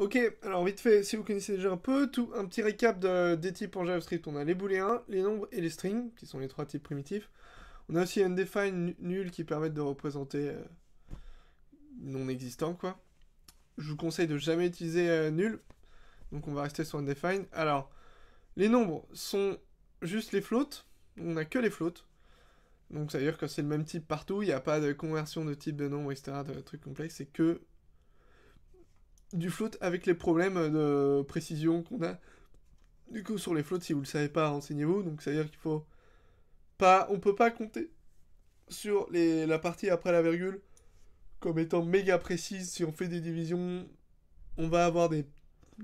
Ok, alors vite fait, si vous connaissez déjà un peu, tout, un petit récap des types en JavaScript. On a les booléens, les nombres et les strings, qui sont les trois types primitifs. On a aussi undefined, nul, qui permettent de représenter euh, non existant, quoi. Je vous conseille de jamais utiliser euh, nul, donc on va rester sur undefined. Alors, les nombres sont juste les floats, on n'a que les floats. Donc ça veut dire que c'est le même type partout, il n'y a pas de conversion de type de nombre, etc., de trucs complexes, c'est que du float avec les problèmes de précision qu'on a. Du coup, sur les floats, si vous le savez pas, renseignez-vous. Donc, c'est-à-dire qu'il faut pas, on peut pas compter sur les, la partie après la virgule comme étant méga précise. Si on fait des divisions, on va avoir des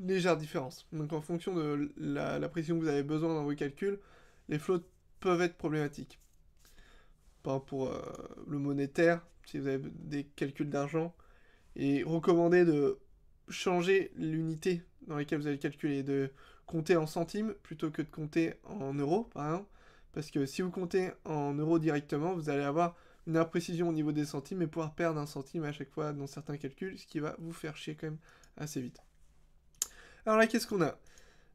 légères différences. Donc, en fonction de la, précision que vous avez besoin dans vos calculs, les floats peuvent être problématiques. Par pour euh, le monétaire, si vous avez des calculs d'argent, et recommandé de changer l'unité dans laquelle vous allez calculer, de compter en centimes plutôt que de compter en euros, par exemple. Parce que si vous comptez en euros directement, vous allez avoir une imprécision au niveau des centimes et pouvoir perdre un centime à chaque fois dans certains calculs, ce qui va vous faire chier quand même assez vite. Alors là, qu'est-ce qu'on a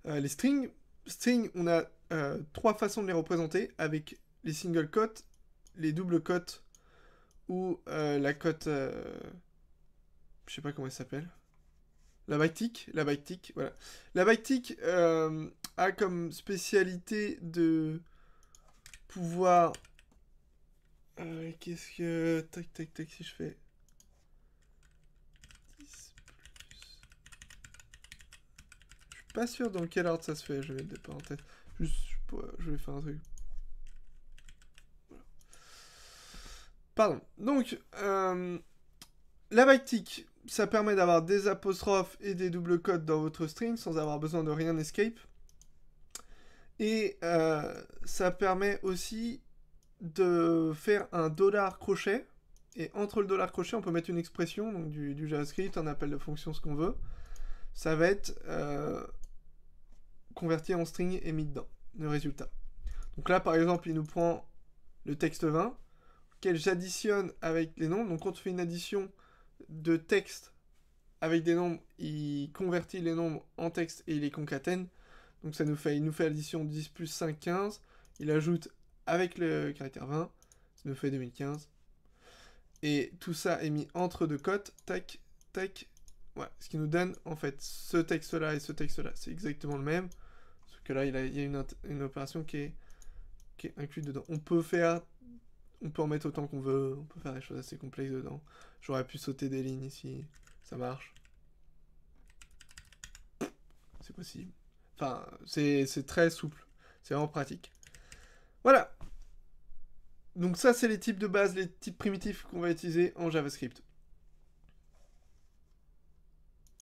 euh, Les strings. string on a euh, trois façons de les représenter avec les single cotes, les doubles cotes ou euh, la cote... je sais pas comment elle s'appelle. La bactique, la bactique, voilà. La bactique euh, a comme spécialité de pouvoir... Euh, qu'est-ce que... Tac, tac, tac, si je fais... 10 Je suis pas sûr dans quel ordre ça se fait, je vais mettre des parenthèses. Juste, je vais faire un truc Pardon. Donc, euh, la bactique ça permet d'avoir des apostrophes et des doubles codes dans votre string sans avoir besoin de rien escape. Et euh, ça permet aussi de faire un dollar crochet. Et entre le dollar crochet, on peut mettre une expression, donc du, JavaScript, un appel de fonction, ce qu'on veut. Ça va être euh, converti en string et mis dedans, le résultat. Donc là, par exemple, il nous prend le texte 20, qu'elle j'additionne avec les noms. Donc quand on fait une addition, de texte avec des nombres, il convertit les nombres en texte et il les concatène. Donc ça nous fait, il nous fait l'addition 10 plus 5, 15. Il ajoute avec le caractère 20, ça nous fait 2015. Et tout ça est mis entre deux cotes, tac, tac. Ouais, ce qui nous donne en fait ce texte-là et ce texte-là. C'est exactement le même. parce que là, il, y a, une, opération qui est, qui est inclue dedans. On peut faire on peut en mettre autant qu'on veut, on peut faire des choses assez complexes dedans. J'aurais pu sauter des lignes ici, ça marche. C'est possible. Enfin, c'est très souple, c'est vraiment pratique. Voilà Donc ça, c'est les types de base, les types primitifs qu'on va utiliser en JavaScript.